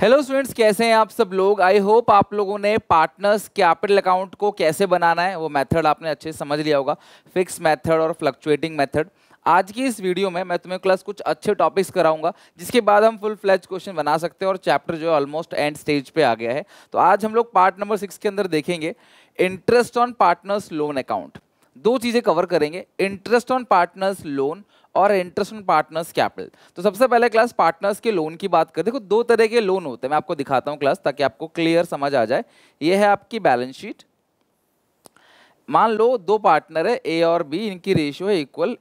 hello students कैसे हैं आप सब लोग आई होप आप लोगों ने पार्टनर्स कैपिटल अकाउंट को कैसे बनाना है वो मेथड आपने अच्छे से समझ लिया होगा फिक्स मेथड और फ्लक्चुएटिंग मेथड आज की इस वीडियो में मैं तुम्हें क्लास कुछ अच्छे टॉपिक्स कराऊंगा जिसके बाद हम फुल फ्लैच क्वेश्चन बना सकते हैं और चैप्टर जो है ऑलमोस्ट एंड स्टेज पर आ गया है तो आज हम लोग पार्ट नंबर सिक्स के अंदर देखेंगे interest on partners loan account दो चीज़ें कवर करेंगे इंटरेस्ट ऑन पार्टनर्स लोन और इंटरेस्ट ऑन पार्टनर्स कैपिटल तो सबसे पहले क्लास पार्टनर्स के लोन की बात करें देखो दो तरह के लोन होते हैं मैं आपको दिखाता हूँ क्लास ताकि आपको क्लियर समझ आ जाए ये है आपकी बैलेंस शीट मान लो दो पार्टनर है ए और बी इनकी रेशियो है इक्वल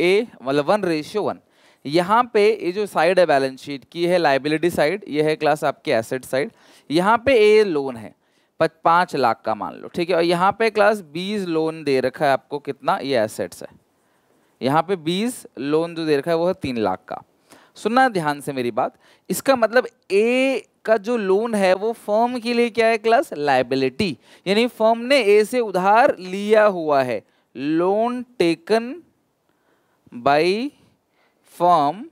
ए मतलब वन रेशियो वन यहाँ पे ये जो साइड है बैलेंस शीट की है लाइबिलिटी साइड ये है क्लास आपके एसेट साइड यहाँ पे ए लोन है पाँच लाख का मान लो ठीक है और यहाँ पे क्लास बीस लोन दे रखा है आपको कितना ये एसेट्स है यहाँ पे बीस लोन जो दे रखा है वो है तीन लाख का सुनना ध्यान से मेरी बात इसका मतलब ए का जो लोन है वो फर्म के लिए क्या है क्लास लाइबिलिटी यानी फर्म ने ए से उधार लिया हुआ है loan taken by firm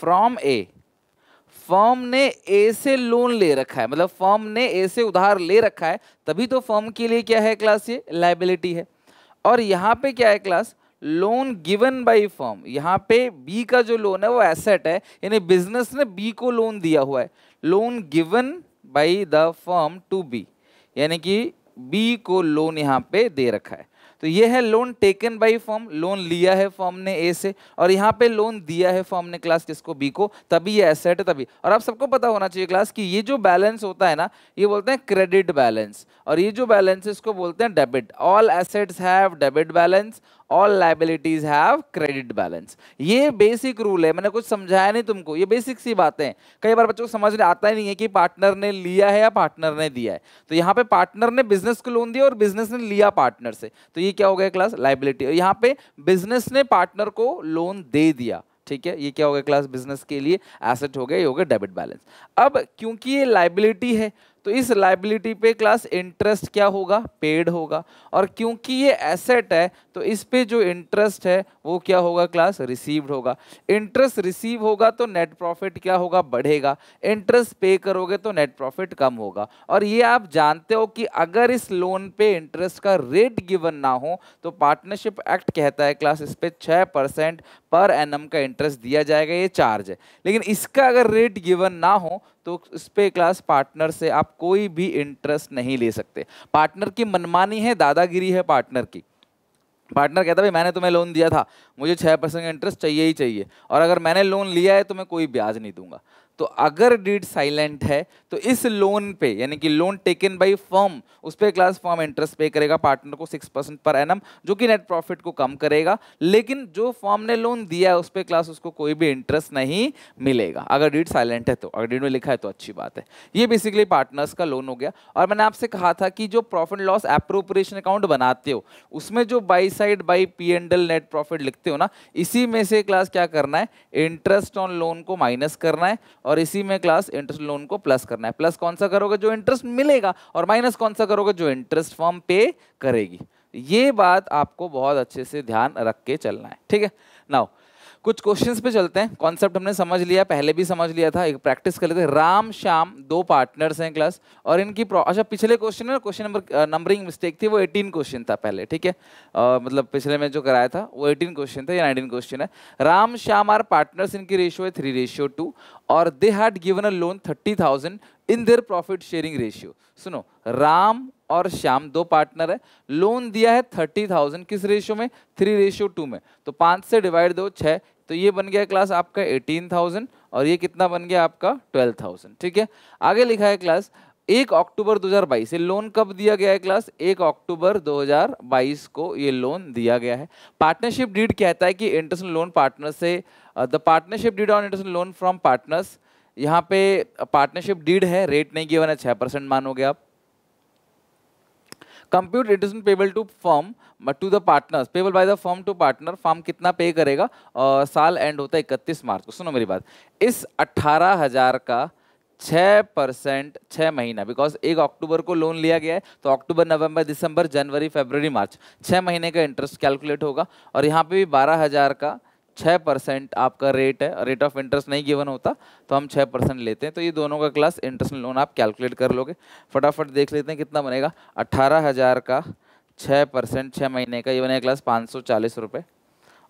from A firm ने ऐसे लोन ले रखा है मतलब फॉर्म ने ऐसे उधार ले रखा है तभी तो फॉर्म के लिए क्या है क्लास ये लाइबिलिटी है और यहाँ पे क्या है class loan given by firm यहाँ पे बी का जो लोन है वो एसेट है यानी बिजनेस ने बी को लोन दिया हुआ है loan given by the firm to B यानी कि बी को लोन यहाँ पे दे रखा है तो ये है loan taken by firm loan लिया है फॉर्म ने ए से और यहाँ पे लोन दिया है फॉर्म ने क्लास किसको बी को तभी ये एसेट है तभी और आप सबको पता होना चाहिए क्लास कि ये जो बैलेंस होता है ना ये बोलते हैं क्रेडिट बैलेंस और ये जो बैलेंस है इसको बोलते हैं debit all assets have debit balance all liabilities have credit balance ये बेसिक रूल है मैंने कुछ समझाया नहीं तुमको ये बेसिक सी बातें कई बार बच्चों को समझ में आता ही नहीं है कि पार्टनर ने लिया है या पार्टनर ने दिया है तो यहाँ पे पार्टनर ने बिजनेस को लोन दिया और बिजनेस ने लिया पार्टनर से तो ये क्या हो गया क्लास लाइबिलिटी और यहाँ पे बिजनेस ने पार्टनर को लोन दे दिया ठीक है ये क्या हो गया क्लास बिजनेस के लिए एसेट हो गया ये हो गया डेबिट बैलेंस अब क्योंकि ये लाइबिलिटी है तो इस लाइबिलिटी पे क्लास इंटरेस्ट क्या होगा पेड होगा और क्योंकि ये एसेट है तो इस पे जो इंटरेस्ट है वो क्या होगा क्लास रिसीव्ड होगा इंटरेस्ट रिसीव होगा तो नेट प्रॉफिट क्या होगा बढ़ेगा इंटरेस्ट पे करोगे तो नेट प्रॉफिट कम होगा और ये आप जानते हो कि अगर इस लोन पे इंटरेस्ट का रेट गिवन ना हो तो पार्टनरशिप एक्ट कहता है क्लास इस पर छः परसेंट पर एनम का इंटरेस्ट दिया जाएगा ये चार्ज है लेकिन इसका अगर रेट गिवन ना हो तो इस पर क्लास पार्टनर से आप कोई भी इंटरेस्ट नहीं ले सकते पार्टनर की मनमानी है दादागिरी है पार्टनर की पार्टनर कहता भाई मैंने तुम्हें लोन दिया था मुझे छः परसेंट इंटरेस्ट चाहिए ही चाहिए और अगर मैंने लोन लिया है तो मैं कोई ब्याज नहीं दूंगा तो अगर डीड साइलेंट है तो इस लोन पे यानी कि लोन टेकन बाय फर्म उस पर क्लास फर्म इंटरेस्ट पे करेगा पार्टनर को सिक्स परसेंट पर एनम जो कि नेट प्रॉफिट को कम करेगा लेकिन जो फर्म ने लोन दिया है उस पर क्लास उसको कोई भी इंटरेस्ट नहीं मिलेगा अगर डीड साइलेंट है तो अगर डीड में लिखा है तो अच्छी बात है ये बेसिकली पार्टनर्स का लोन हो गया और मैंने आपसे कहा था कि जो प्रॉफिट लॉस अप्रोप्रिएशन अकाउंट बनाते हो उसमें जो by side by P and L net profit लिखते हो ना इसी में से क्लास क्या करना है इंटरेस्ट ऑन लोन को माइनस करना है और इसी में क्लास इंटरेस्ट लोन को प्लस करना है प्लस कौन सा करोगे जो इंटरेस्ट मिलेगा और माइनस कौन सा करोगे जो इंटरेस्ट फॉर्म पे करेगी ये बात आपको बहुत अच्छे से ध्यान रख के चलना है ठीक है नाउ कुछ क्वेश्चंस पे चलते हैं कॉन्सेप्ट हमने समझ लिया पहले भी समझ लिया था एक प्रैक्टिस कर लेते हैं राम श्याम दो पार्टनर्स हैं क्लास और इनकी अच्छा पिछले क्वेश्चन में क्वेश्चन नंबर नंबरिंग मिस्टेक थी वो 18 क्वेश्चन था पहले ठीक है मतलब पिछले में जो कराया था वो 18 क्वेश्चन था या 19 क्वेश्चन है राम श्याम आर पार्टनर्स इनकी रेशियो है थ्री रेशियो टू और they had given a loan thirty thousand in their profit sharing ratio सुनो राम और श्याम दो पार्टनर है लोन दिया है थर्टी थाउजेंड किस रेशियो में थ्री रेशियो टू में तो पांच से डिवाइड दो छह तो ये बन गया क्लास आपका एटीन थाउजेंड और ये कितना बन गया आपका ट्वेल्व थाउजेंड ठीक है आगे लिखा है क्लास एक अक्टूबर 2022 ये लोन कब दिया गया है क्लास एक अक्टूबर 2022 को ये लोन दिया गया है पार्टनरशिप डीड कहता है कि इंटरसन लोन पार्टनर से the partnership deed on interest on loan from partners यहाँ पे पार्टनरशिप डीड है रेट नहीं किया छह परसेंट मानोगे आप compute interest on payable to firm but to the partners payable by the firm to partner firm कितना पे करेगा और साल एंड होता है इकतीस मार्च को सुनो मेरी बात इस अट्ठारह हज़ार का छः परसेंट छः महीना बिकॉज एक अक्टूबर को लोन लिया गया है तो अक्टूबर नवंबर दिसंबर जनवरी फरवरी मार्च छः महीने का इंटरेस्ट कैलकुलेट होगा और यहाँ पे भी बारह हज़ार का छः परसेंट आपका रेट है रेट ऑफ इंटरेस्ट नहीं गिवन होता तो हम छः परसेंट लेते हैं तो ये दोनों का क्लास इंटरेस्ट लोन आप कैलकुलेट कर लोगे फटाफट देख लेते हैं कितना बनेगा अट्ठारह हज़ार का छः परसेंट छः महीने का ये बनेगा क्लास पाँच सौ चालीस रुपये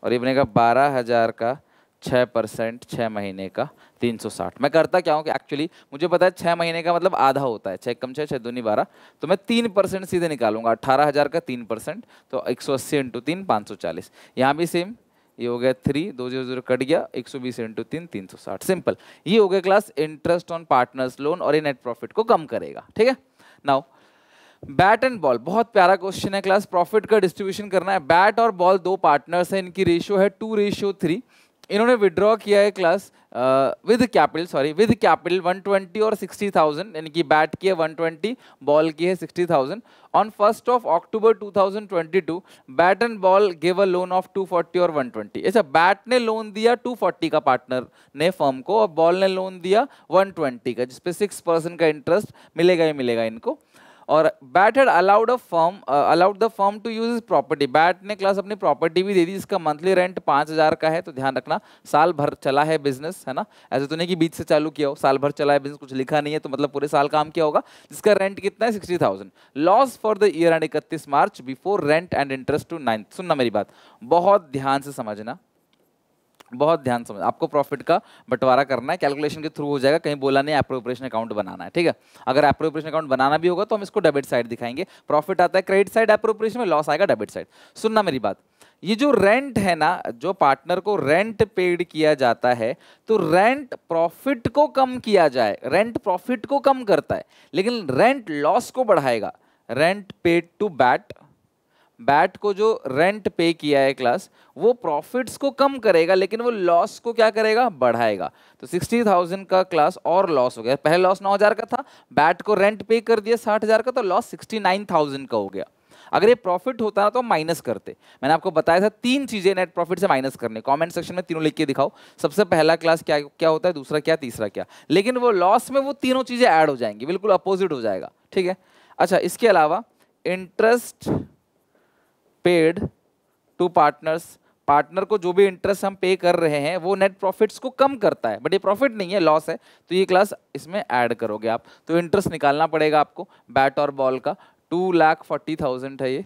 और ये बनेगा बारह हज़ार का छः परसेंट छः महीने का तीन सौ साठ मैं करता क्या हूँ कि एक्चुअली मुझे पता है छः महीने का मतलब आधा होता है छः कम छः छः दूनी बारह तो मैं तीन परसेंट सीधे निकालूंगा अट्ठारह हज़ार का तीन परसेंट तो एक सौ अस्सी इंटू तीन पाँच सौ चालीस यहाँ भी सेम ये हो गया थ्री दो जीरो जीरो कट गया एक सौ बीस इंटू तीन तीन सौ साठ सिंपल ये हो गया class interest on partners loan और ये नेट प्रॉफिट को कम करेगा ठीक है नाउ बैट एंड बॉल बहुत प्यारा क्वेश्चन है क्लास प्रॉफिट का डिस्ट्रीब्यूशन करना है बैट और बॉल दो पार्टनर्स हैं इनकी रेशियो है टू रेशियो थ्री इन्होंने विड्रॉ किया है class with capital sorry with capital 120 और 60,000 थाउजेंड यानी कि बैट की है 120 बॉल की है 60,000 thousand on first of October 2022 Bat and Ball give a loan of 240 और 120 ट्वेंटी अच्छा बैट ने लोन दिया 240 का पार्टनर ने फर्म को और बॉल ने लोन दिया 120 का जिसपे सिक्स परसेंट का इंटरेस्ट मिलेगा ही मिलेगा इनको और Bat had allowed a firm allowed the firm to use his property Bat ने क्लास अपनी प्रॉपर्टी भी दे दी इसका मंथली रेंट पाँच हज़ार का है तो ध्यान रखना साल भर चला है बिजनेस है ना ऐसे तो नहीं कि बीच से चालू किया हो साल भर चला है बिजनेस कुछ लिखा नहीं है तो मतलब पूरे साल काम किया होगा जिसका रेंट कितना है sixty thousand loss for the year end इकतीस मार्च before rent and interest to ninth सुनना मेरी बात बहुत ध्यान से समझना बहुत ध्यान समझ आपको प्रॉफिट का बंटवारा करना है कैलकुलेशन के थ्रू हो जाएगा कहीं बोला नहीं एप्रोप्रिएशन अकाउंट बनाना है ठीक है अगर एप्रोप्रिएशन अकाउंट बनाना भी होगा तो हम इसको डेबिट साइड दिखाएंगे प्रॉफिट आता है क्रेडिट साइड एप्रोप्रिएशन में लॉस आएगा डेबिट साइड सुनना मेरी बात ये जो रेंट है ना जो पार्टनर को रेंट पेड किया जाता है तो रेंट प्रॉफिट को कम किया जाए रेंट प्रॉफिट को कम करता है लेकिन रेंट लॉस को बढ़ाएगा rent paid to Bat Bat को जो रेंट पे किया है क्लास वो प्रॉफिट्स को कम करेगा लेकिन वो लॉस को क्या करेगा बढ़ाएगा तो सिक्सटी थाउजेंड का क्लास और लॉस हो गया पहले लॉस नौ हज़ार का था बैट को रेंट पे कर दिया साठ हज़ार का तो लॉस सिक्सटी नाइन थाउजेंड का हो गया अगर ये प्रॉफिट होता ना तो माइनस करते मैंने आपको बताया था तीन चीज़ें नेट प्रॉफिट से माइनस करने कमेंट सेक्शन में तीनों लिख के दिखाओ सबसे पहला क्लास क्या क्या होता है दूसरा क्या तीसरा क्या लेकिन वो लॉस में वो तीनों चीज़ें ऐड हो जाएंगी बिल्कुल अपोजिट हो जाएगा ठीक है अच्छा इसके अलावा interest paid to partners partner को जो भी इंटरेस्ट हम पे कर रहे हैं वो नेट प्रॉफिट्स को कम करता है बट ये प्रॉफिट नहीं है लॉस है तो ये क्लास इसमें ऐड करोगे आप तो इंटरेस्ट निकालना पड़ेगा आपको बैट और बॉल का टू लाख फोर्टी थाउजेंड है ये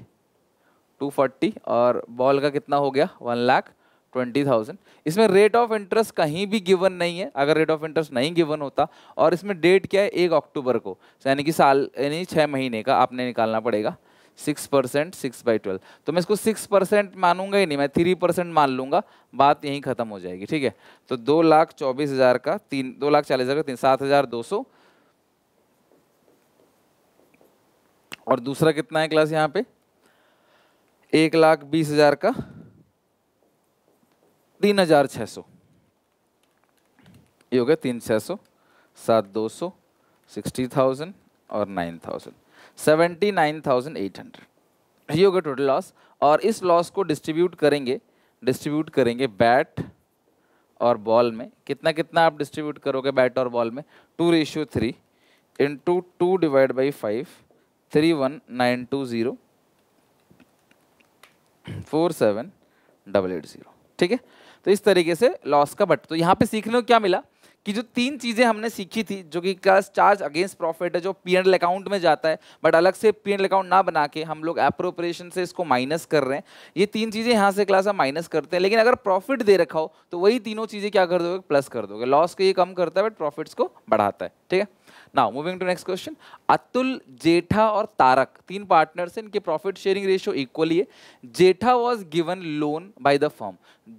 टू फोर्टी और बॉल का कितना हो गया वन लाख ट्वेंटी थाउजेंड इसमें रेट ऑफ इंटरेस्ट कहीं भी गिवन नहीं है अगर रेट ऑफ इंटरेस्ट नहीं गिवन होता और इसमें डेट क्या है एक अक्टूबर को यानी कि साल यानी छः महीने का आपने निकालना पड़ेगा six percent six by twelve तो मैं इसको सिक्स परसेंट मानूंगा ही नहीं मैं थ्री परसेंट मान लूंगा बात यहीं खत्म हो जाएगी ठीक है तो दो लाख चौबीस हज़ार का तीन दो लाख चालीस हज़ार का तीन सात हज़ार दो सौ और दूसरा कितना है क्लास यहाँ पे एक लाख बीस हज़ार का तीन हज़ार छह सौ ये हो गया तीन छह सौ सात दो सौ सिक्सटी थाउजेंड और nine thousand seventy nine thousand eight hundred ये होगा टोटल लॉस और इस लॉस को डिस्ट्रीब्यूट करेंगे डिस्ट्रीब्यूट करेंगे बैट और बॉल में कितना कितना आप डिस्ट्रीब्यूट करोगे बैट और बॉल में two ratio three into two divide by five three one nine two zero four seven double eight zero ठीक है तो इस तरीके से लॉस का बट तो यहाँ पे सीखने को क्या मिला कि जो तीन चीज़ें हमने सीखी थी जो कि क्लास चार्ज अगेंस्ट प्रॉफिट है जो पी एंड अकाउंट में जाता है बट अलग से पी एंड अकाउंट ना बना के हम लोग अप्रोप्रिएशन से इसको माइनस कर रहे हैं ये तीन चीज़ें यहाँ से क्लास हम माइनस करते हैं लेकिन अगर प्रॉफिट दे रखा हो तो वही तीनों चीज़ें क्या कर दोगे प्लस कर दोगे लॉस को ये कम करता है बट प्रॉफिट्स को बढ़ाता है ठीक है now moving to next question Atul Jetha और तारक तीन पार्टनर्स हैं इनके प्रॉफिट शेयरिंग रेशियो इक्वली है Jetha was given loan by the firm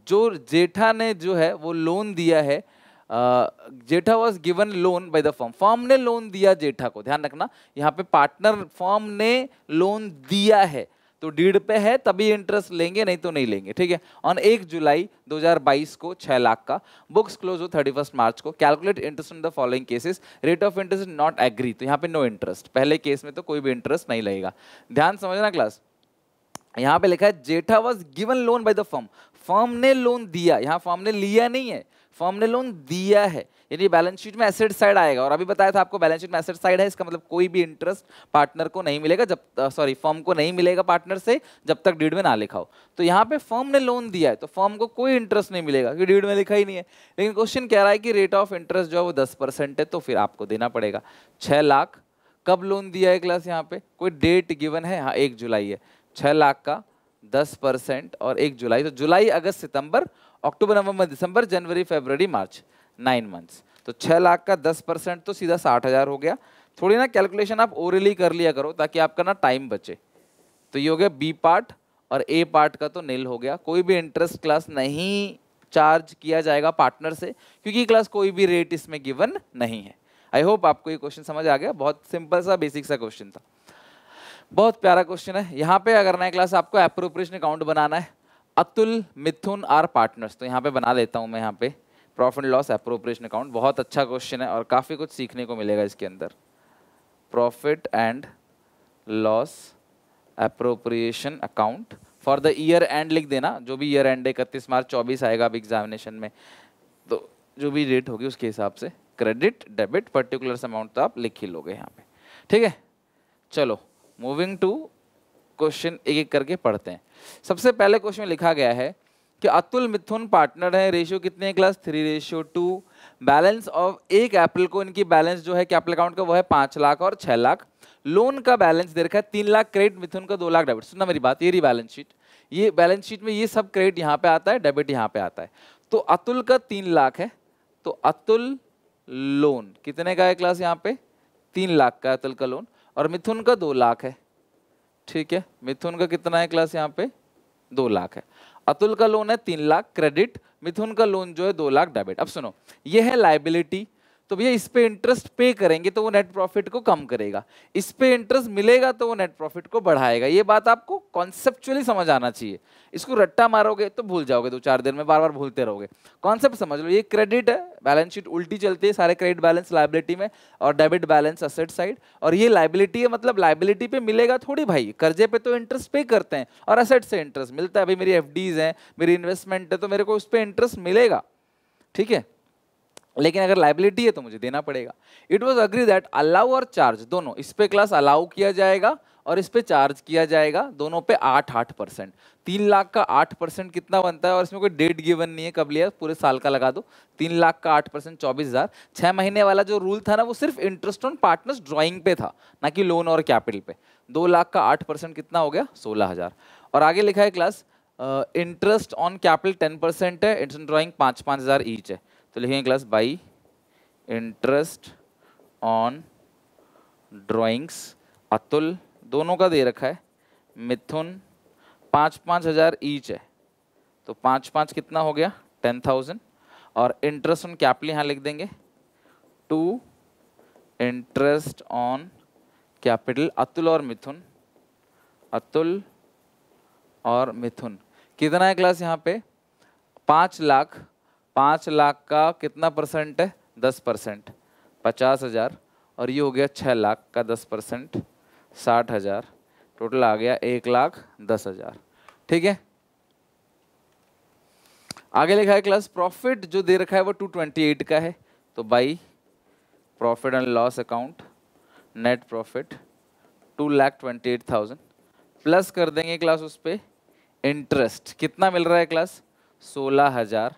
जो जेठा ने जो है वो लोन दिया है Jetha was given loan by the firm firm ने लोन दिया जेठा को ध्यान रखना यहाँ पे पार्टनर फॉर्म ने लोन दिया है तो डीड पे है तभी इंटरेस्ट लेंगे नहीं तो नहीं लेंगे ठीक है ऑन एक जुलाई 2022 को छः लाख का बुक्स क्लोज हो 31 मार्च को calculate interest in the following cases rate of interest not agree तो यहाँ पे नो इंटरेस्ट पहले केस में तो कोई भी इंटरेस्ट नहीं लगेगा ध्यान समझना क्लास यहाँ पे लिखा है Jetha was given loan by the firm firm ने लोन दिया यहाँ फॉर्म ने लिया नहीं है फॉर्म ने लोन दिया है यानी बैलेंस शीट में एसेट साइड आएगा और अभी बताया था आपको बैलेंस शीट में एसेट साइड है इसका मतलब कोई भी इंटरेस्ट पार्टनर को नहीं मिलेगा जब सॉरी फॉर्म को नहीं मिलेगा पार्टनर से जब तक डीड में ना लिखा हो तो यहाँ पे फॉर्म ने लोन दिया है तो फॉर्म को कोई इंटरेस्ट नहीं मिलेगा क्योंकि डीड में लिखा ही नहीं है लेकिन क्वेश्चन कह रहा है कि रेट ऑफ इंटरेस्ट जो है वो दस है तो फिर आपको देना पड़ेगा छः लाख कब लोन दिया है क्लास यहाँ पे कोई डेट गिवन है हाँ एक जुलाई है छः लाख का दस परसेंट और एक जुलाई तो जुलाई अगस्त सितंबर अक्टूबर नवंबर दिसंबर जनवरी फरवरी मार्च नाइन मंथ्स तो छः लाख का दस परसेंट तो सीधा साठ हज़ार हो गया थोड़ी ना कैलकुलेशन आप ओरली कर लिया करो ताकि आपका ना टाइम बचे तो ये हो गया बी पार्ट और ए पार्ट का तो नील हो गया कोई भी इंटरेस्ट क्लास नहीं चार्ज किया जाएगा पार्टनर से क्योंकि क्लास कोई भी रेट इसमें गिवन नहीं है आई होप आपको ये क्वेश्चन समझ आ गया बहुत सिंपल सा बेसिक सा क्वेश्चन था बहुत प्यारा क्वेश्चन है यहाँ पे अगर नया क्लास आपको अप्रोप्रिएशन अकाउंट बनाना है अतुल मिथुन आर पार्टनर्स तो यहाँ पे बना लेता हूँ मैं यहाँ पे प्रॉफिट लॉस अप्रोप्रिएशन अकाउंट बहुत अच्छा क्वेश्चन है और काफ़ी कुछ सीखने को मिलेगा इसके अंदर profit and loss appropriation account for the year end लिख देना जो भी ईयर एंड इकतीस मार्च चौबीस आएगा अभी एग्जामिनेशन में तो जो भी डेट होगी उसके हिसाब से क्रेडिट डेबिट पर्टिकुलर अमाउंट तो आप लिख ही लोगे यहाँ पे ठीक है चलो मूविंग टू क्वेश्चन एक एक करके पढ़ते हैं सबसे पहले क्वेश्चन लिखा गया है कि अतुल मिथुन पार्टनर है रेशियो कितने हैं class three ratio two balance of एक एप्पल को इनकी बैलेंस जो है कैपिटल अकाउंट का वो है पाँच लाख और छः लाख लोन का बैलेंस दे रखा है तीन लाख क्रेडिट मिथुन का दो लाख डेबिट सुनना मेरी बात ये रही बैलेंस शीट ये बैलेंस शीट में ये सब क्रेडिट यहाँ पे आता है डेबिट यहाँ पे आता है तो अतुल का तीन लाख है तो अतुल लोन कितने का है क्लास यहाँ पे तीन लाख का अतुल का लोन और मिथुन का दो लाख है ठीक है मिथुन का कितना है क्लास यहाँ पे दो लाख है अतुल का लोन है तीन लाख क्रेडिट मिथुन का लोन जो है दो लाख डेबिट अब सुनो ये है लाइबिलिटी तो भैया इस पे इंटरेस्ट पे करेंगे तो वो नेट प्रॉफिट को कम करेगा इस पे इंटरेस्ट मिलेगा तो वो नेट प्रॉफिट को बढ़ाएगा ये बात आपको कॉन्सेप्चुअली समझ आना चाहिए इसको रट्टा मारोगे तो भूल जाओगे दो चार दिन में बार बार भूलते रहोगे कॉन्सेप्ट समझ लो ये क्रेडिट है बैलेंस शीट उल्टी चलती है सारे क्रेडिट बैलेंस लाइबिलिटी में और डेबिट बैलेंस असेट साइड और ये लाइबिलिटी है मतलब लाइबिलिटी पे मिलेगा थोड़ी भाई कर्जे पे तो इंटरेस्ट पे करते हैं और असेट से इंटरेस्ट मिलता है अभी मेरी एफ हैं मेरी इन्वेस्टमेंट है तो मेरे को उस पर इंटरेस्ट मिलेगा ठीक है लेकिन अगर लाइबिलिटी है तो मुझे देना पड़ेगा it was agree that allow और चार्ज दोनों इस पे क्लास अलाउ किया जाएगा और इस पे चार्ज किया जाएगा दोनों पे आठ आठ परसेंट तीन लाख का आठ परसेंट कितना बनता है और इसमें कोई डेट गिवन नहीं है कब लिया पूरे साल का लगा दो तीन लाख का आठ परसेंट चौबीस हज़ार छः महीने वाला जो रूल था ना वो सिर्फ इंटरेस्ट ऑन पार्टनर्स ड्राइंग पे था ना कि लोन और कैपिटल पे दो लाख का आठ परसेंट कितना हो गया सोलह हज़ार और आगे लिखा है class interest on capital ten percent है इंटरेस्ट ड्राइंग पाँच पाँच हज़ार ईच है तो लिखेंगे class by interest on drawings Atul दोनों का दे रखा है मिथुन पाँच पाँच हज़ार ईच है तो पाँच पाँच कितना हो गया टेन थाउजेंड और इंटरेस्ट ऑन कैपिटल यहाँ लिख देंगे to interest on capital Atul और मिथुन अतुल और मिथुन कितना है क्लास यहाँ पे पाँच लाख पाँच लाख का कितना परसेंट है दस परसेंट पचास हज़ार और ये हो गया छः लाख का दस परसेंट साठ हज़ार टोटल आ गया एक लाख दस हज़ार ठीक है आगे लिखा है क्लास प्रॉफिट जो दे रखा है वो टू ट्वेंटी एट का है तो by profit and loss account net profit two lakh twenty eight thousand plus कर देंगे क्लास उस पर इंटरेस्ट कितना मिल रहा है क्लास सोलह हज़ार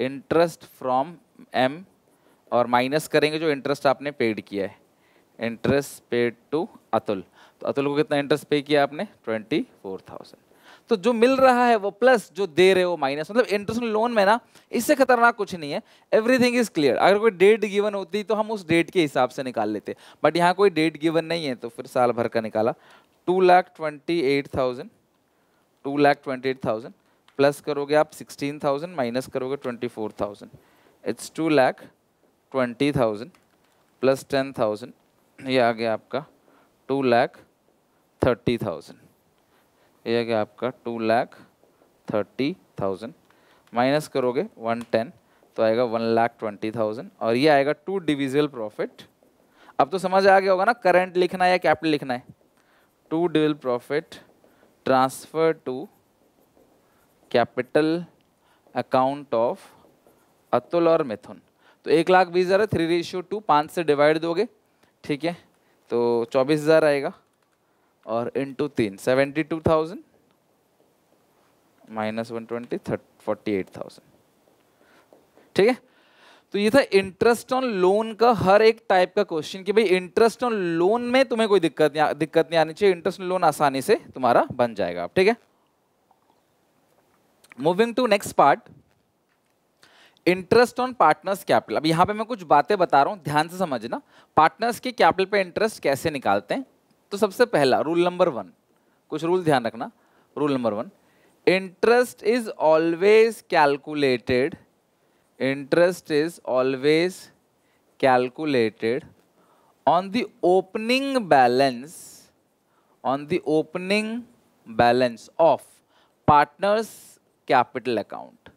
इंटरेस्ट फ्रॉम एम और माइनस करेंगे जो इंटरेस्ट आपने पेड किया है इंटरेस्ट पेड टू अतुल तो अतुल को कितना इंटरेस्ट पे किया आपने ट्वेंटी फोर थाउजेंड तो जो मिल रहा है वो प्लस जो दे रहे हो माइनस मतलब इंटरेस्ट लोन में ना इससे खतरनाक कुछ नहीं है एवरीथिंग इज क्लियर अगर कोई डेट गिवन होती तो हम उस डेट के हिसाब से निकाल लेते बट यहाँ कोई डेट गिवन नहीं है तो फिर साल भर का निकाला two lakh twenty eight thousand two lakh twenty eight thousand plus करोगे आप सिक्सटीन थाउजेंड माइनस करोगे twenty four thousand it's two lakh twenty thousand plus ten thousand ये आ गया आपका टू लैख थर्टी थाउजेंड ये आ गया आपका two lakh thirty thousand minus करोगे वन टेन तो आएगा वन लाख ट्वेंटी थाउजेंड और ये आएगा टू डिविजल प्रॉफिट अब तो समझ आ गया होगा ना करंट लिखना है या कैपिटल लिखना है to divisible profit transfer to capital account of Atul और मिथुन तो एक लाख बीस हज़ार है थ्री रेशियो टू पाँच से डिवाइड दोगे ठीक है तो चौबीस हज़ार आएगा और टू तीन seventy two thousand minus one twenty thirty forty eight thousand ठीक है तो ये था इंटरेस्ट ऑन लोन का हर एक टाइप का क्वेश्चन कि भाई इंटरेस्ट ऑन लोन में तुम्हें कोई दिक्कत नहीं दिक्कत नहीं आनी चाहिए इंटरेस्ट ऑन लोन आसानी से तुम्हारा बन जाएगा ठीक है moving to next part interest on partners capital अब यहां पे मैं कुछ बातें बता रहा हूं ध्यान से समझना पार्टनर्स के कैपिटल पे इंटरेस्ट कैसे निकालते हैं तो सबसे पहला रूल नंबर वन कुछ रूल ध्यान रखना rule number one interest is always calculated interest is always calculated on the opening balance on the opening balance of partners capital account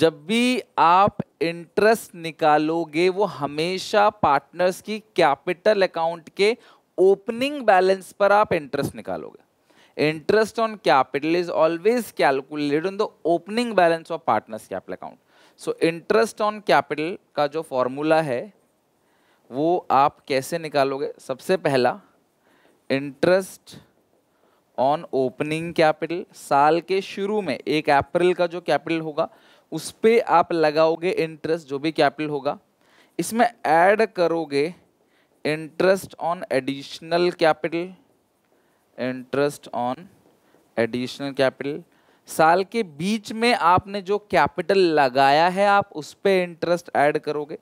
जब भी आप इंटरेस्ट निकालोगे वो हमेशा पार्टनर्स की कैपिटल अकाउंट के ओपनिंग बैलेंस पर आप इंटरेस्ट निकालोगे interest on capital is always calculated on the opening balance of partners capital account so interest on capital का जो फॉर्मूला है वो आप कैसे निकालोगे सबसे पहला इंटरेस्ट ऑन ओपनिंग कैपिटल साल के शुरू में एक अप्रैल का जो कैपिटल होगा उस पर आप लगाओगे इंटरेस्ट जो भी कैपिटल होगा इसमें ऐड करोगे interest on additional capital interest on additional capital साल के बीच में आपने जो कैपिटल लगाया है आप उस पर इंटरेस्ट ऐड करोगे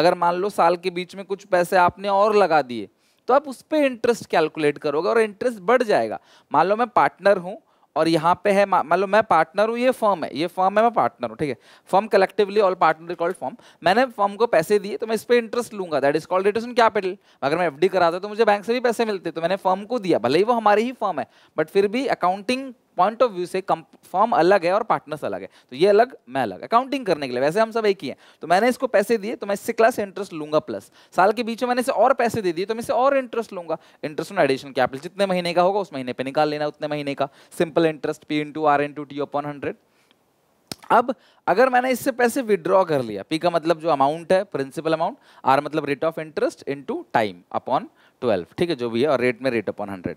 अगर मान लो साल के बीच में कुछ पैसे आपने और लगा दिए तो आप उस पर इंटरेस्ट कैलकुलेट करोगे और इंटरेस्ट बढ़ जाएगा मान लो मैं पार्टनर हूँ और यहाँ पे है मान लो मैं पार्टनर हूँ ये फर्म है ये फर्म है मैं पार्टनर हूँ ठीक है firm collectively all partner called firm मैंने फर्म को पैसे दिए तो मैं इस पर इंटरेस्ट लूंगा that is called return capital अगर मैं एफ कराता तो मुझे बैंक से भी पैसे मिलते तो मैंने फर्म को दिया भले ही वो हमारी ही फर्म है बट फिर भी अकाउंटिंग पॉइंट ऑफ व्यू से फॉर्म अलग है और पार्टनर्स अलग है तो ये अलग मैं अलग अकाउंटिंग करने के लिए वैसे हम सब एक ही हैं तो मैंने इसको पैसे दिए तो मैं इससे क्लास इंटरेस्ट लूंगा प्लस साल के बीच में मैंने इसे और पैसे दे दिए तो मैं इसे और इंटरेस्ट लूंगा इंटरेस्ट ऑन एडिशन कैपिटल जितने महीने का होगा उस महीने पर निकाल लेना उतने महीने का simple interest P into R into T upon hundred अब अगर मैंने इससे पैसे विदड्रॉ कर लिया पी का मतलब जो अमाउंट है प्रिंसिपल अमाउंट आर मतलब rate of interest into time upon twelve ठीक है जो भी है और रेट में रेट अपॉन हंड्रेड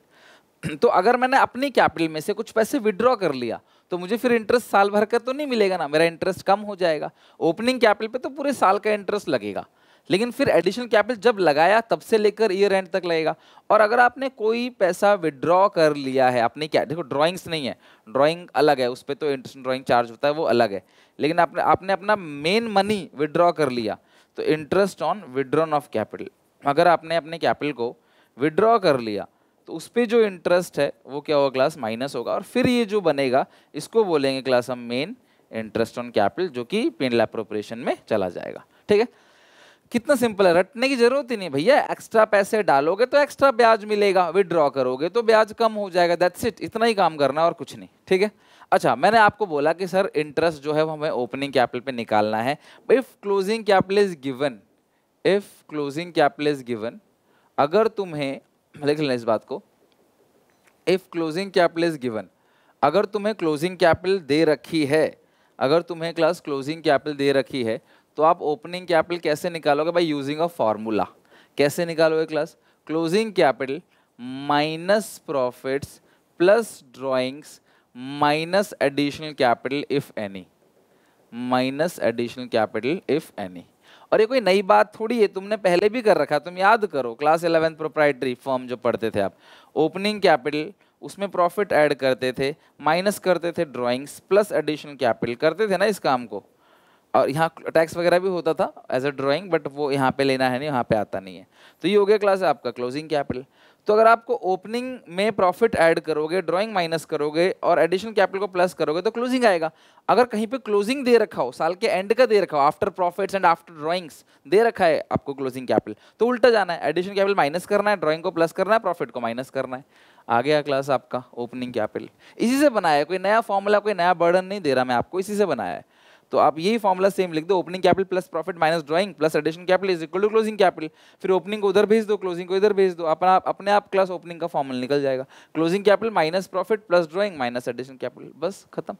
तो अगर मैंने अपनी कैपिटल में से कुछ पैसे विड्रॉ कर लिया तो मुझे फिर इंटरेस्ट साल भर का तो नहीं मिलेगा ना मेरा इंटरेस्ट कम हो जाएगा ओपनिंग कैपिटल पे तो पूरे साल का इंटरेस्ट लगेगा लेकिन फिर एडिशनल कैपिटल जब लगाया तब से लेकर ईयर एंड तक लगेगा और अगर आपने कोई पैसा विड्रॉ कर लिया है अपनी क्या देखो ड्राइंग्स नहीं है ड्राइंग अलग है उस पर तो इंटरेस्ट ड्राइंग चार्ज होता है वो अलग है लेकिन आपने आपने अपना मेन मनी विड्रॉ कर लिया तो interest on withdrawn of capital अगर आपने अपने कैपिटल को विड्रॉ कर लिया तो उस पर जो इंटरेस्ट है वो क्या होगा क्लास माइनस होगा और फिर ये जो बनेगा इसको बोलेंगे क्लास हम मेन इंटरेस्ट ऑन कैपिटल जो कि पेनल अप्रोप्रिएशन में चला जाएगा ठीक है कितना सिंपल है रटने की जरूरत ही नहीं भैया एक्स्ट्रा पैसे डालोगे तो एक्स्ट्रा ब्याज मिलेगा विदड्रॉ करोगे तो ब्याज कम हो जाएगा दैट्स इट इतना ही काम करना और कुछ नहीं ठीक है अच्छा मैंने आपको बोला कि सर इंटरेस्ट जो है वो हमें ओपनिंग कैपिटल पे निकालना है if closing capital is given if closing capital is given अगर तुम्हें देख लेना इस बात को if closing capital is given अगर तुम्हें क्लोजिंग कैपिटल दे रखी है अगर तुम्हें क्लास क्लोजिंग कैपिटल दे रखी है तो आप ओपनिंग कैपिटल कैसे निकालोगे बाई यूजिंग अ फार्मूला कैसे निकालोगे class closing capital minus profits plus drawings minus additional capital if any minus additional capital if any और ये कोई नई बात थोड़ी है तुमने पहले भी कर रखा तुम याद करो क्लास इलेवेंथ प्रोप्राइटरी फॉर्म जो पढ़ते थे आप ओपनिंग कैपिटल उसमें प्रॉफिट ऐड करते थे माइनस करते थे ड्राइंग्स प्लस एडिशनल कैपिटल करते थे ना इस काम को और यहाँ टैक्स वगैरह भी होता था एज अ ड्राइंग बट वो यहाँ पे लेना है नहीं यहाँ पे आता नहीं है तो ये हो गया क्लास आपका क्लोजिंग कैपिटल तो अगर आपको ओपनिंग में प्रॉफिट ऐड करोगे ड्राइंग माइनस करोगे और एडिशन कैपिटल को प्लस करोगे तो क्लोजिंग आएगा अगर कहीं पे क्लोजिंग दे रखा हो साल के एंड का दे रखा हो after profits and after drawings दे रखा है आपको क्लोजिंग कैपिटल तो उल्टा जाना है एडिशन कैपिटल माइनस करना है ड्रॉइंग को प्लस करना है प्रॉफिट को माइनस करना है आ गया क्लास आपका ओपनिंग कैपिटल इसी से बनाया है कोई नया फॉर्मूला कोई नया बर्डन नहीं दे रहा मैं आपको इसी से बनाया है तो आप यही फॉर्मूला सेम लिख दो opening capital plus profit minus drawing plus addition capital is equal to closing capital फिर ओपनिंग को उधर भेज दो क्लोजिंग को इधर भेज दो अपना अपने आप क्लास ओपनिंग का फॉर्मूला निकल जाएगा closing capital minus profit plus drawing minus addition capital बस खत्म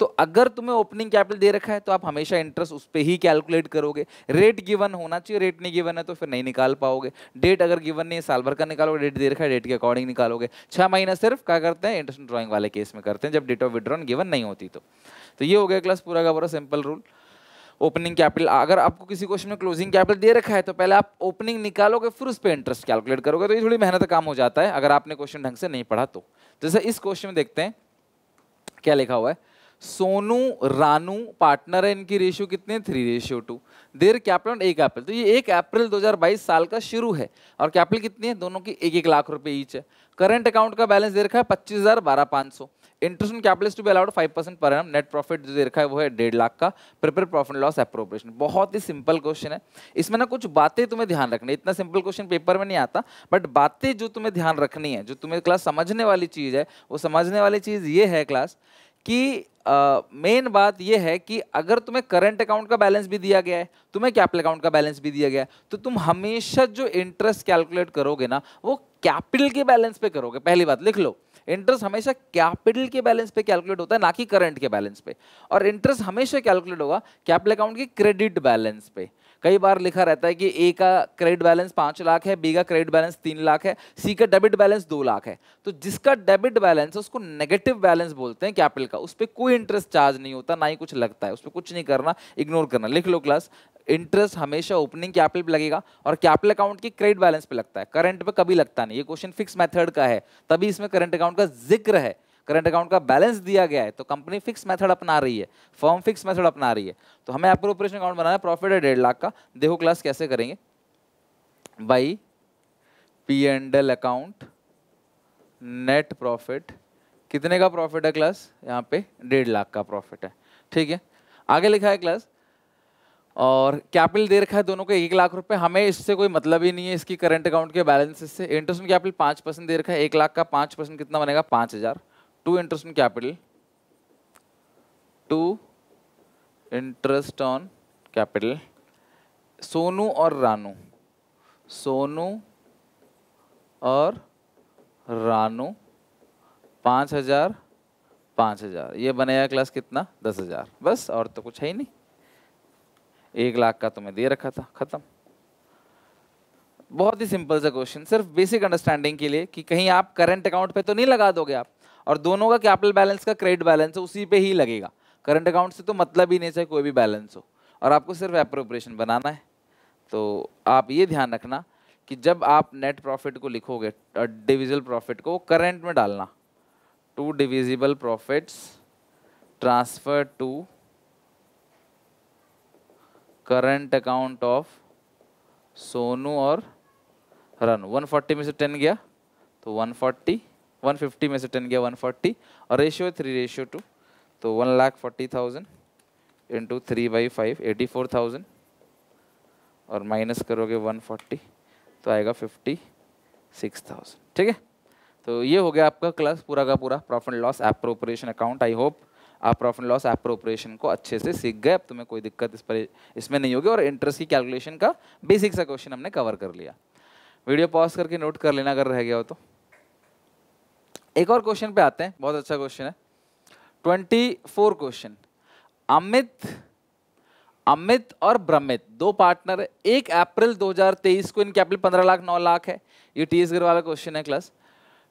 तो अगर तुम्हें ओपनिंग कैपिटल दे रखा है तो आप हमेशा इंटरेस्ट उस पर ही कैलकुलेट करोगे रेट गिवन होना चाहिए रेट नहीं गिवन है तो फिर नहीं निकाल पाओगे डेट अगर गिवन नहीं है साल भर का निकालोगे डेट दे रखा है डेट के अकॉर्डिंग निकालोगे छः महीना सिर्फ क्या करते हैं इंटरेस्ट ड्राइंग वाले केस में करते हैं जब डेट ऑफ विड्रॉन गिवन नहीं होती तो, तो ये हो गया क्लास पूरा का पूरा सिंपल रूल ओपनिंग कैपिटल अगर आपको किसी क्वेश्चन में क्लोजिंग कैपिटल दे रखा है तो पहले आप ओपनिंग निकालोगे फिर उस पर इंटरेस्ट कैलकुलेट करोगे तो ये थोड़ी मेहनत का काम हो जाता है अगर आपने क्वेश्चन ढंग से नहीं पढ़ा तो जैसे इस क्वेश्चन में देखते हैं क्या लिखा हुआ है सोनू रानू पार्टनर है इनकी रेशियो कितने three ratio two their capital एक अप्रैल तो ये एक अप्रैल 2022 साल का शुरू है और कैपिटल कितनी है दोनों की एक एक लाख रुपए ईच है करंट अकाउंट का बैलेंस दे रखा है पच्चीस हज़ार बारह पांच सौ interest on capital to be allowed five percent पर एम नेट प्रॉफिट जो दे रखा है वो है डेढ़ लाख का प्रिपेयर प्रॉफिट लॉस अप्रोप्रिएशन बहुत ही सिंपल क्वेश्चन है इसमें ना कुछ बातें तुम्हें ध्यान रखनी इतना सिंपल क्वेश्चन पेपर में नहीं आता बट बातें जो तुम्हें ध्यान रखनी है जो तुम्हें क्लास समझने वाली चीज़ है वो समझने वाली चीज़ ये है क्लास कि मेन uh, बात यह है कि अगर तुम्हें करंट अकाउंट का बैलेंस भी दिया गया है तुम्हें कैपिटल अकाउंट का बैलेंस भी दिया गया है तो तुम हमेशा जो इंटरेस्ट कैलकुलेट करोगे ना वो कैपिटल के बैलेंस पे करोगे पहली बात लिख लो इंटरेस्ट हमेशा कैपिटल के बैलेंस पे कैलकुलेट होता है ना कि करंट के बैलेंस पे और इंटरेस्ट हमेशा कैलकुलेट होगा कैपिटल अकाउंट के क्रेडिट बैलेंस पे कई बार लिखा रहता है कि ए का क्रेडिट बैलेंस पाँच लाख है बी का क्रेडिट बैलेंस तीन लाख है सी का डेबिट बैलेंस दो लाख है तो जिसका डेबिट बैलेंस है उसको नेगेटिव बैलेंस बोलते हैं कैपिटल का उस पर कोई इंटरेस्ट चार्ज नहीं होता ना ही कुछ लगता है उस पर कुछ नहीं करना इग्नोर करना लिख लो क्लास इंटरेस्ट हमेशा ओपनिंग कैपिटल पे लगेगा और कैपिटल अकाउंट की क्रेडिट बैलेंस पे लगता है करंट पे कभी लगता नहीं ये क्वेश्चन फिक्स मेथड का है तभी इसमें करंट अकाउंट का जिक्र है करंट अकाउंट का बैलेंस दिया गया है तो कंपनी फिक्स मेथड अपना रही है फॉर्म फिक्स मेथड अपना रही है तो हमें आपको ऑपरेशन अकाउंट बनाना है प्रॉफिट है डेढ़ लाख का देखो क्लास कैसे करेंगे by P and L account net profit कितने का प्रॉफिट है क्लास यहाँ पे डेढ़ लाख का प्रॉफिट है ठीक है आगे लिखा है क्लास और कैपिटल दे रखा है दोनों को एक लाख रुपए हमें इससे कोई मतलब ही नहीं है इसकी करंट अकाउंट के बैलेंसेस से इंटरेस्ट कैपिटल पाँच परसेंट दे रखा है एक लाख का पाँच परसेंट कितना बनेगा पाँच हज़ार to interest on capital to interest on capital Sonu और रानू सोनू और रानू पाँच हजार पाँच हजार ये बनेगा क्लास कितना दस हजार बस और तो कुछ है ही नहीं एक लाख का तो मैं दे रखा था ख़त्म बहुत ही सिंपल सा क्वेश्चन सिर्फ बेसिक अंडरस्टैंडिंग के लिए कि कहीं आप करंट अकाउंट पे तो नहीं लगा दोगे आप और दोनों का कैपिटल बैलेंस का क्रेडिट बैलेंस उसी पे ही लगेगा करंट अकाउंट से तो मतलब ही नहीं चाहे कोई भी बैलेंस हो और आपको सिर्फ अप्रोप्रिएशन बनाना है तो आप ये ध्यान रखना कि जब आप नेट प्रॉफिट को लिखोगे डिविजल प्रॉफिट को करंट में डालना to divisible profits transfer to current account of Sonu और रन 140 में से 10 गया तो 140 वन फिफ्टी में से टेन गया वन फोर्टी और रेशियो थ्री रेशियो टू तो one lakh forty thousand into three by five eighty four thousand और माइनस करोगे वन फोर्टी तो आएगा फिफ्टी सिक्स थाउजेंड ठीक है तो ये हो गया आपका क्लास पूरा का पूरा profit loss appropriation account I hope आप प्रॉफिट लॉस एप्रोप्रिएशन को अच्छे से सीख गए अब तुम्हें कोई दिक्कत इस पर इसमें नहीं होगी और इंटरेस्ट की कैलकुलेशन का बेसिक सा क्वेश्चन हमने कवर कर लिया वीडियो पॉज करके नोट कर लेना अगर रह गया हो तो एक और क्वेश्चन पे आते हैं बहुत अच्छा क्वेश्चन है twenty four question Amit Amit और ब्रमित दो पार्टनर है एक अप्रैल 2023 को इन कैपिटल पंद्रह लाख नौ लाख है ये टी एस वाला क्वेश्चन है क्लास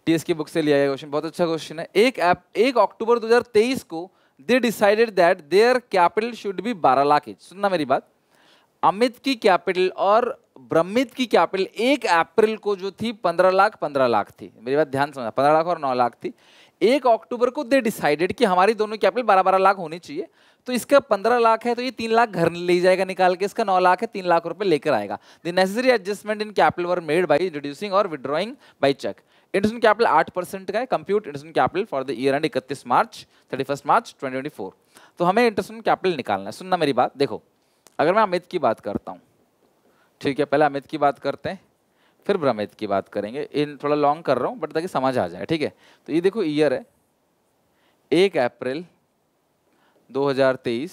टी की बुक से लिया गया क्वेश्चन बहुत अच्छा क्वेश्चन है एक एप एक अक्टूबर 2023 को दे decided that their capital should be बारह लाख इच सुनना मेरी बात अमित की कैपिटल और ब्रह्मित की कैपिटल एक अप्रैल को जो थी पंद्रह लाख पंद्रह लाख थी मेरी बात ध्यान समझा पंद्रह लाख और नौ लाख थी एक अक्टूबर को दे डिसाइडेड कि हमारी दोनों कैपिटल बारह बारह लाख होनी चाहिए तो इसका पंद्रह लाख है तो ये तीन लाख घर ले जाएगा निकाल के इसका नौ लाख है तीन लाख रुपए लेकर आएगा the necessary adjustment in capital were made by reducing और withdrawing by cheque interest capital आठ परसेंट का है compute interest capital for the year end इकतीस मार्च थर्टी मार्च ट्वेंटी तो हमें इंटरेस्ट कैपिटल निकालना है सुनना मेरी बात देखो अगर मैं अमित की बात करता हूँ ठीक है पहले अमित की बात करते हैं फिर भ्रमित की बात करेंगे इन थोड़ा लॉन्ग कर रहा हूँ बट ताकि समझ आ जाए ठीक है तो ये देखो ईयर है एक अप्रैल 2023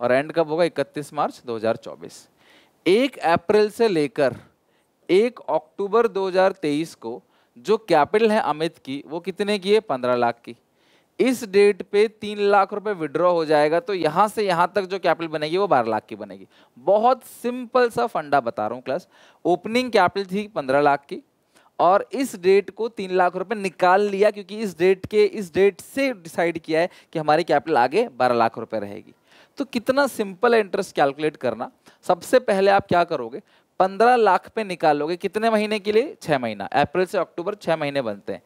और एंड कब होगा 31 मार्च 2024 एक अप्रैल से लेकर एक अक्टूबर 2023 को जो कैपिटल है अमित की वो कितने की है 15 लाख की इस डेट पे तीन लाख रुपए विड्रॉ हो जाएगा तो यहां से यहां तक जो कैपिटल बनेगी वो बारह लाख की बनेगी बहुत सिंपल सा फंडा बता रहा हूं क्लास ओपनिंग कैपिटल थी पंद्रह लाख की और इस डेट को तीन लाख रुपए निकाल लिया क्योंकि इस डेट के इस डेट से डिसाइड किया है कि हमारी कैपिटल आगे बारह लाख रुपए रहेगी तो कितना सिंपल है इंटरेस्ट कैलकुलेट करना सबसे पहले आप क्या करोगे पंद्रह लाख पे निकालोगे कितने महीने के लिए छह महीना अप्रैल से अक्टूबर छह महीने बनते हैं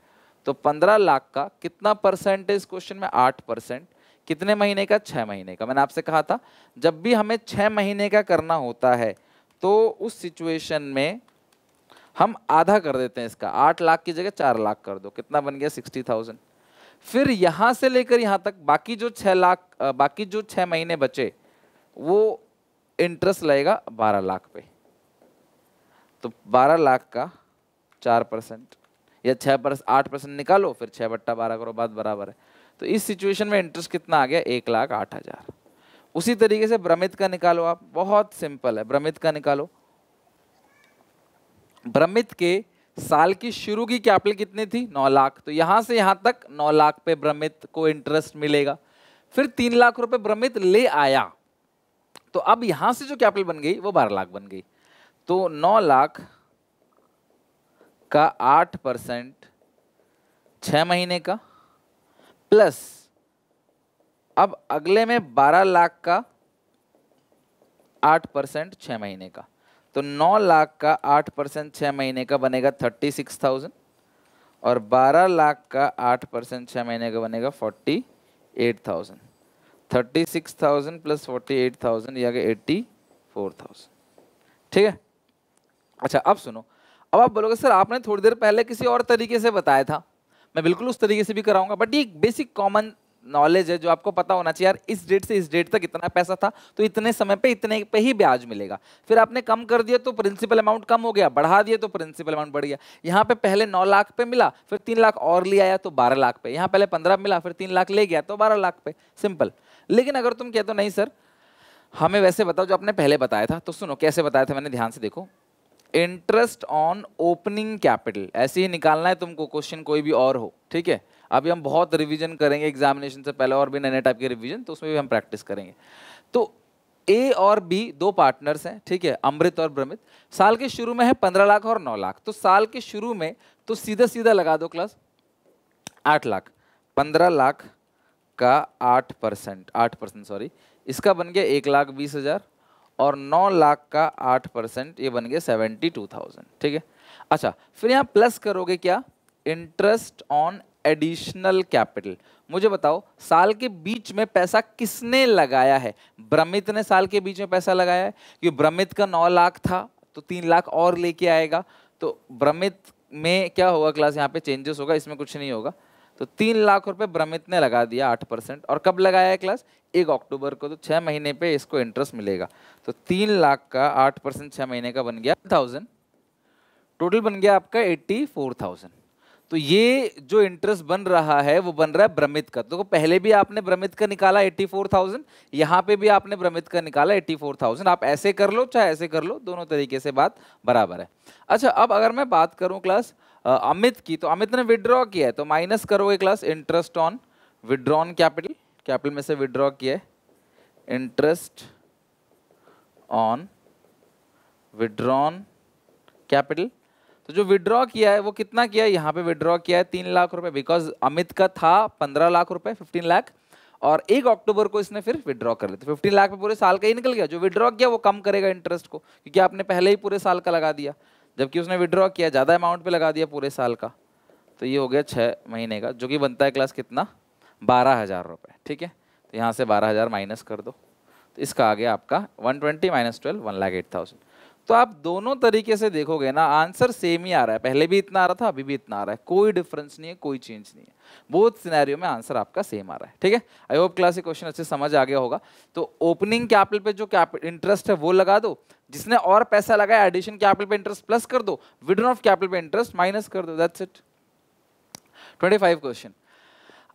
तो पंद्रह लाख का कितना परसेंटेज क्वेश्चन में आठ परसेंट कितने महीने का छः महीने का मैंने आपसे कहा था जब भी हमें छह महीने का करना होता है तो उस सिचुएशन में हम आधा कर देते हैं इसका आठ लाख की जगह चार लाख कर दो कितना बन गया सिक्सटी थाउजेंड फिर यहाँ से लेकर यहाँ तक बाकी जो छः लाख बाकी जो छः महीने बचे वो इंटरेस्ट लगेगा बारह लाख पे तो बारह लाख का चार परसेंट या छः परस आठ परसेंट निकालो फिर छः बट्टा बारह करो बाद बराबर है तो इस सिचुएशन में इंटरेस्ट कितना आ गया एक लाख आठ हज़ार उसी तरीके से भ्रमित का निकालो आप बहुत सिंपल है भ्रमित का निकालो भ्रमित के साल की शुरू की कैपिटल कितनी थी नौ लाख तो यहाँ से यहाँ तक नौ लाख पे भ्रमित को इंटरेस्ट मिलेगा फिर तीन लाख रुपए भ्रमित ले आया तो अब यहाँ से जो कैपिटल बन गई वो बारह लाख बन गई तो नौ लाख का आठ परसेंट छः महीने का प्लस अब अगले में बारह लाख का आठ परसेंट छः महीने का तो नौ लाख का आठ परसेंट छः महीने का बनेगा थर्टी सिक्स थाउजेंड और बारह लाख का आठ परसेंट छः महीने का बनेगा forty eight thousand thirty six thousand plus forty eight thousand या एट्टी फोर थाउजेंड ठीक है अच्छा अब सुनो अब आप बोलोगे सर आपने थोड़ी देर पहले किसी और तरीके से बताया था मैं बिल्कुल उस तरीके से भी कराऊंगा बट ये बेसिक कॉमन नॉलेज है जो आपको पता होना चाहिए यार इस डेट से इस डेट तक इतना पैसा था तो इतने समय पे इतने पे ही ब्याज मिलेगा फिर आपने कम कर दिया तो प्रिंसिपल अमाउंट कम हो गया बढ़ा दिया तो प्रिंसिपल अमाउंट बढ़ गया यहाँ पे पहले नौ लाख पे मिला फिर तीन लाख और ले आया तो बारह लाख पे यहाँ पहले पंद्रह मिला फिर तीन लाख ले गया तो बारह लाख पे सिंपल लेकिन अगर तुम कहते हो नहीं सर हमें वैसे बताओ जो आपने पहले बताया था तो सुनो कैसे बताया था मैंने ध्यान से देखो इंटरेस्ट ऑन ओपनिंग कैपिटल ऐसे ही निकालना है तुमको क्वेश्चन कोई भी और हो ठीक है अभी हम बहुत रिवीजन करेंगे एग्जामिनेशन से पहले और भी नए नए टाइप के रिवीजन तो उसमें भी हम प्रैक्टिस करेंगे तो ए और बी दो पार्टनर्स हैं ठीक है अमृत और भ्रमित साल के शुरू में है पंद्रह लाख और नौ लाख तो साल के शुरू में तो सीधा सीधा लगा दो क्लास आठ लाख पंद्रह लाख का आठ परसेंट आठ परसेंट सॉरी इसका बन गया एक लाख बीस हज़ार और नौ लाख का आठ परसेंट ये बन गया सेवेंटी टू थाउजेंड ठीक है अच्छा फिर यहाँ प्लस करोगे क्या इंटरेस्ट ऑन एडिशनल कैपिटल मुझे बताओ साल के बीच में पैसा किसने लगाया है ब्रमित ने साल के बीच में पैसा लगाया है क्योंकि ब्रमित का नौ लाख था तो तीन लाख और लेके आएगा तो भ्रमित में क्या होगा क्लास यहाँ पे चेंजेस होगा इसमें कुछ नहीं होगा तो तीन लाख रुपए भ्रमित ने लगा दिया आठ परसेंट और कब लगाया है क्लास एक अक्टूबर को तो छः महीने पे इसको इंटरेस्ट मिलेगा तो तीन लाख का आठ परसेंट छः महीने का बन गया थाउजेंड टोटल बन गया आपका एट्टी फोर थाउजेंड तो ये जो इंटरेस्ट बन रहा है वो बन रहा है भ्रमित का तो पहले भी आपने भ्रमित का निकाला एट्टी फोर थाउजेंड यहाँ पे भी आपने भ्रमित का निकाला एट्टी फोर थाउजेंड आप ऐसे कर लो चाहे ऐसे कर लो दोनों तरीके से बात बराबर है अच्छा अब अगर मैं बात करूँ क्लास अमित की तो अमित ने विड्रॉ किया है तो माइनस करोगे class interest on withdrawn capital capital में से विड्रॉ किया है इंटरेस्ट ऑन विड्रॉन कैपिटल तो जो विड्रॉ किया है वो कितना किया है यहाँ पे विड्रॉ किया है तीन लाख रुपए बिकॉज अमित का था पंद्रह लाख रुपए फिफ्टीन लाख और एक अक्टूबर को इसने फिर विड्रॉ कर लिया तो फिफ्टीन लाख पे पूरे साल का ही निकल गया जो विड्रॉ किया वो कम करेगा इंटरेस्ट को क्योंकि आपने पहले ही पूरे साल का लगा दिया जबकि उसने विड्रॉ किया ज़्यादा अमाउंट पे लगा दिया पूरे साल का तो ये हो गया छः महीने का जो कि बनता है क्लास कितना बारह हज़ार रुपये ठीक है तो यहाँ से बारह हज़ार माइनस कर दो तो इसका आ गया आपका one twenty minus twelve one lakh eight thousand तो आप दोनों तरीके से देखोगे ना आंसर सेम ही आ रहा है पहले भी इतना आ रहा था अभी भी इतना आ रहा है कोई डिफरेंस नहीं है कोई चेंज नहीं है बोथ सिनेरियो में आंसर आपका सेम आ रहा है ठीक है आई होप क्लास क्वेश्चन अच्छे समझ आ गया होगा तो ओपनिंग कैपिटल पे जो कैपिटल इंटरेस्ट है वो लगा दो जिसने और पैसा लगाया एडिशन कैपिटल पे इंटरेस्ट प्लस कर दो विड्रॉन ऑफ कैपिटल पे इंटरेस्ट माइनस कर दो that's it twenty question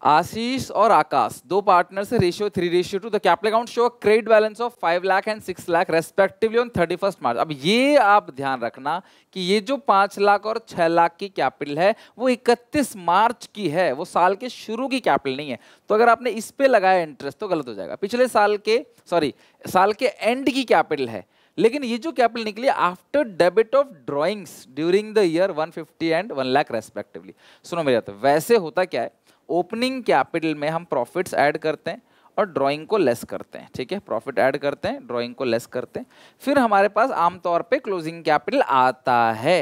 Ashish और आकाश दो पार्टनर से ratio three ratio two the capital account show credit balance of five lakh and six lakh respectively on thirty first March अब ये आप ध्यान रखना कि ये जो पांच लाख और छह लाख की कैपिटल है वो इकतीस मार्च की है वो साल के शुरू की कैपिटल नहीं है तो अगर आपने इस पर लगाया इंटरेस्ट तो गलत हो जाएगा पिछले साल के सॉरी साल के एंड की कैपिटल है लेकिन ये जो कैपिटल निकली after debit of drawings during the year 150 and 1 lakh respectively सुनो मेरे वैसे होता क्या है ओपनिंग कैपिटल में हम प्रॉफिट्स ऐड करते हैं और ड्राइंग को लेस करते हैं ठीक है प्रॉफिट ऐड करते हैं ड्राइंग को लेस करते हैं फिर हमारे पास आमतौर पे क्लोजिंग कैपिटल आता है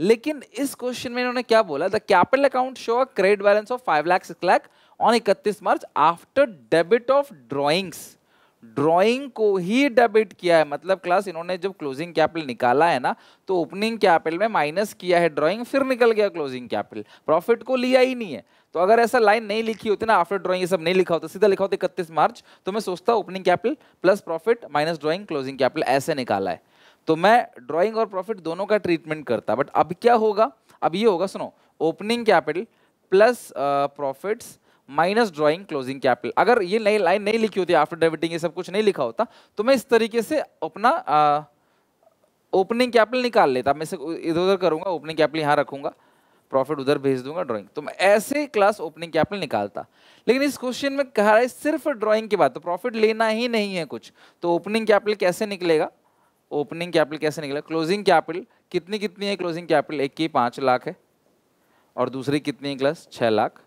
लेकिन इस क्वेश्चन में इन्होंने क्या बोला the capital account show a credit balance of five lakh six lakh on इकतीस March after debit of drawings drawing को ही डेबिट किया है मतलब क्लास इन्होंने जब क्लोजिंग कैपिटल निकाला है ना तो ओपनिंग कैपिटल में माइनस किया है ड्राइंग फिर निकल गया क्लोजिंग कैपिटल प्रॉफिट को लिया ही नहीं है तो अगर ऐसा लाइन नहीं लिखी होती ना आफ्टर ड्राइंग ये सब नहीं लिखा होता सीधा लिखा होता इकतीस मार्च तो मैं सोचता opening capital plus profit minus drawing closing capital ऐसे निकाला है तो मैं ड्रॉइंग और प्रॉफिट दोनों का ट्रीटमेंट करता बट अब क्या होगा अब ये होगा सुनो opening capital plus profits minus drawing closing capital अगर ये नई लाइन नहीं लिखी होती आफ्टर डेबिटिंग ये सब कुछ नहीं लिखा होता तो मैं इस तरीके से अपना ओपनिंग कैपिटल निकाल लेता मैं इसे इधर उधर करूंगा ओपनिंग कैपिटल यहाँ रखूंगा प्रॉफिट उधर भेज दूंगा ड्राइंग तो मैं ऐसे क्लास ओपनिंग कैपिटल निकालता लेकिन इस क्वेश्चन में कह रहा है सिर्फ ड्राइंग के बाद तो प्रॉफिट लेना ही नहीं है कुछ तो ओपनिंग कैपिटल कैसे निकलेगा ओपनिंग कैपिटल कैसे निकलेगा क्लोजिंग कैपिटल कितनी कितनी है क्लोजिंग कैपिटल एक की पाँच लाख है और दूसरी कितनी है क्लास छः लाख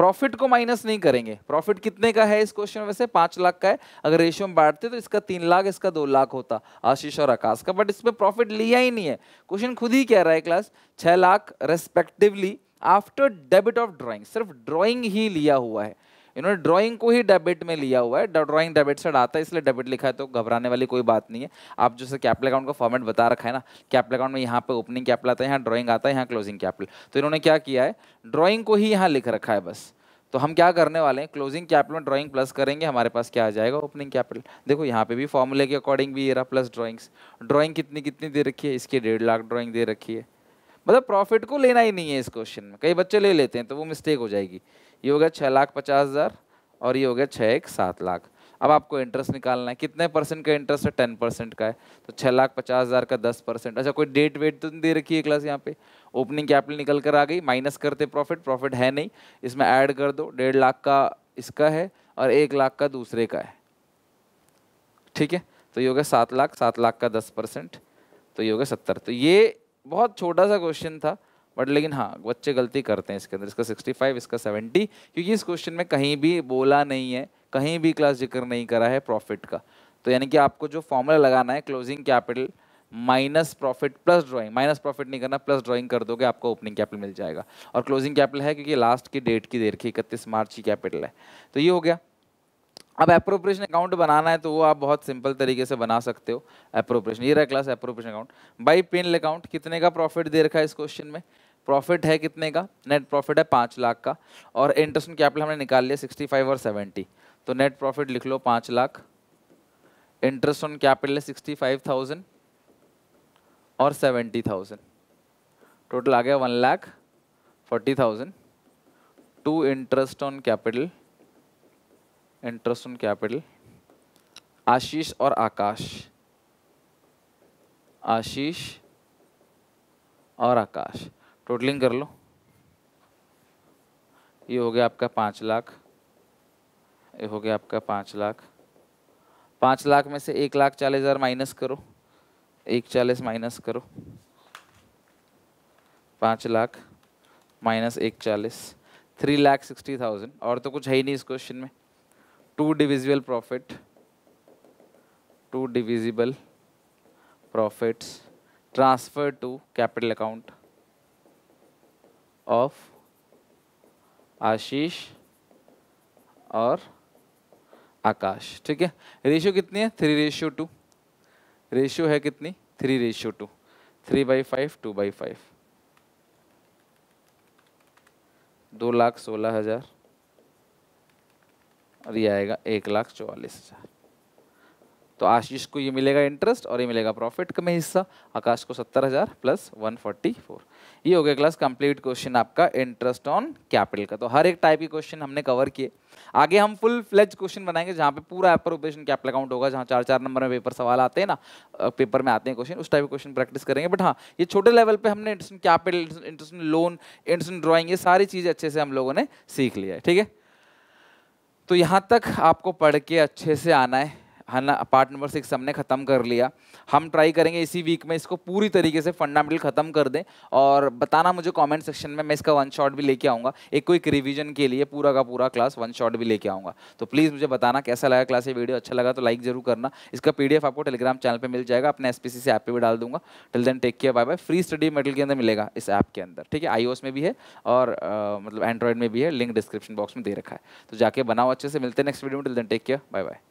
प्रॉफिट को माइनस नहीं करेंगे प्रॉफिट कितने का है इस क्वेश्चन में वैसे पांच लाख का है अगर रेशियो में बांटते तो इसका तीन लाख इसका दो लाख होता आशीष और आकाश का बट इसमें प्रॉफिट लिया ही नहीं है क्वेश्चन खुद ही कह रहा है क्लास छह lakh respectively after debit of drawing सिर्फ ड्रॉइंग ही लिया हुआ है इन्होंने ड्राइंग को ही डेबिट में लिया हुआ है ड्राइंग डेबिट से आता है इसलिए डेबिट लिखा है तो घबराने वाली कोई बात नहीं है आप जैसे कैपिटल अकाउंट का फॉर्मेट बता रखा है ना कैपिटल अकाउंट में यहाँ पे ओपनिंग कैपिटल आता है यहाँ ड्राइंग आता है यहाँ क्लोजिंग कैपिटल तो इन्होंने क्या किया है ड्रॉइंग को ही यहाँ लिख रखा है बस तो हम क्या करने वाले हैं क्लोजिंग कैपिटल में ड्राइंग प्लस करेंगे हमारे पास क्या आ जाएगा ओपनिंग कैपिटल देखो यहाँ पे भी फॉर्मूले के अकॉर्डिंग भी ये रहा प्लस ड्राइंग्स ड्राइंग कितनी कितनी दे रखी है इसकी डेढ़ लाख ड्राइंग दे रखी है मतलब प्रॉफिट को लेना ही नहीं है इस क्वेश्चन में कई बच्चे ले लेते हैं तो वो मिस्टेक हो जाएगी ये हो गया छः लाख पचास हज़ार और ये हो गया छः एक सात लाख अब आपको इंटरेस्ट निकालना है कितने परसेंट का इंटरेस्ट है टेन परसेंट का है तो छः लाख पचास हज़ार का दस परसेंट अच्छा कोई डेट वेट तो नहीं दे रखी है क्लास यहाँ पे ओपनिंग कैपिटल निकल कर आ गई माइनस करते प्रॉफिट प्रॉफिट है नहीं इसमें ऐड कर दो डेढ़ लाख का इसका है और एक लाख का दूसरे का है ठीक है तो ये हो गया सात लाख सात लाख का दस परसेंट तो ये हो गया सत्तर तो ये बहुत छोटा सा क्वेश्चन था बट लेकिन हाँ बच्चे गलती करते हैं इसके अंदर इसका सिक्सटी फाइव इसका सेवेंटी क्योंकि इस क्वेश्चन में कहीं भी बोला नहीं है कहीं भी क्लास जिक्र नहीं करा है प्रॉफिट का तो यानी कि आपको जो फॉर्मूला लगाना है closing capital minus profit plus drawing minus profit नहीं करना प्लस ड्राइंग कर दोगे आपको ओपनिंग कैपिटल मिल जाएगा और क्लोजिंग कैपिटल है क्योंकि लास्ट की डेट की देर की इकतीस मार्च की कैपिटल है तो ये हो गया अब अप्रोप्रिएशन अकाउंट बनाना है तो वो आप बहुत सिंपल तरीके से बना सकते हो अप्रोप्रिएशन ये रहा class appropriation account by P N L account कितने का प्रॉफिट दे रखा है इस क्वेश्चन में प्रॉफिट है कितने का नेट प्रॉफिट है पाँच लाख का और इंटरेस्ट ऑन कैपिटल हमने निकाल लिया सिक्सटी फाइव और सेवेंटी तो नेट प्रॉफिट लिख लो पाँच लाख इंटरेस्ट ऑन कैपिटल है सिक्सटी फाइव थाउजेंड और सेवेंटी थाउजेंड टोटल आ गया one lakh forty thousand to interest on capital interest on capital Ashish और आकाश आशीष और आकाश टोटलिंग कर लो ये हो गया आपका पाँच लाख ये हो गया आपका पाँच लाख पाँच लाख में से एक लाख चालीस हज़ार माइनस करो एक चालीस माइनस करो पाँच लाख माइनस एक चालीस थ्री लाख सिक्सटी थाउजेंड और तो कुछ है ही नहीं इस क्वेश्चन में to divisible profit to divisible profits transfer to capital account of Ashish और आकाश ठीक है रेशियो कितनी है थ्री रेशियो टू रेशियो है कितनी three ratio two three by five two by five दो लाख सोलह हज़ार और ये आएगा एक लाख चौवालीस हज़ार तो आशीष को ये मिलेगा इंटरेस्ट और ये मिलेगा प्रॉफिट का में हिस्सा आकाश को सत्तर हज़ार प्लस वन फोर्टी फोर ये हो गया क्लास कंप्लीट क्वेश्चन आपका इंटरेस्ट ऑन कैपिटल का तो हर एक टाइप के क्वेश्चन हमने कवर किए आगे हम फुल फ्लेज क्वेश्चन बनाएंगे जहाँ पे पूरा एपर ऑपरेशन कैपिटल अकाउंट होगा जहाँ चार चार नंबर में पेपर सवाल आते हैं ना पेपर में आते हैं क्वेश्चन उस टाइप के क्वेश्चन प्रैक्टिस करेंगे बट हाँ ये छोटे लेवल पर हमने interest capital interest loan interest drawing ये सारी चीज़ें अच्छे से हम लोगों ने सीख लिया है ठीक है तो यहाँ तक आपको पढ़ के अच्छे से आना है है ना पार्ट नंबर सिक्स हमने ख़त्म कर लिया हम ट्राई करेंगे इसी वीक में इसको पूरी तरीके से फंडामेंटल ख़त्म कर दें और बताना मुझे कमेंट सेक्शन में मैं इसका वन शॉट भी लेके आऊँगा एक कोई रिवीजन के लिए पूरा का पूरा क्लास वन शॉट भी लेके आऊँगा तो प्लीज़ मुझे बताना कैसा लगा क्लास ये वीडियो अच्छा लगा तो लाइक जरूर करना इसका पी आपको टेलीग्राम चैनल पर मिल जाएगा अपने एस सी ऐप पर भी डाल दूंगा till then take care bye bye free study material के अंदर मिलेगा इस ऐप के अंदर ठीक है आई में भी है और मतलब एंड्रॉइड में भी है लिंक डिस्क्रिप्शन बॉक्स में दे रखा है तो जाके बनाओ अच्छे से मिलते हैं नेक्स्ट वीडियो में till then take care bye bye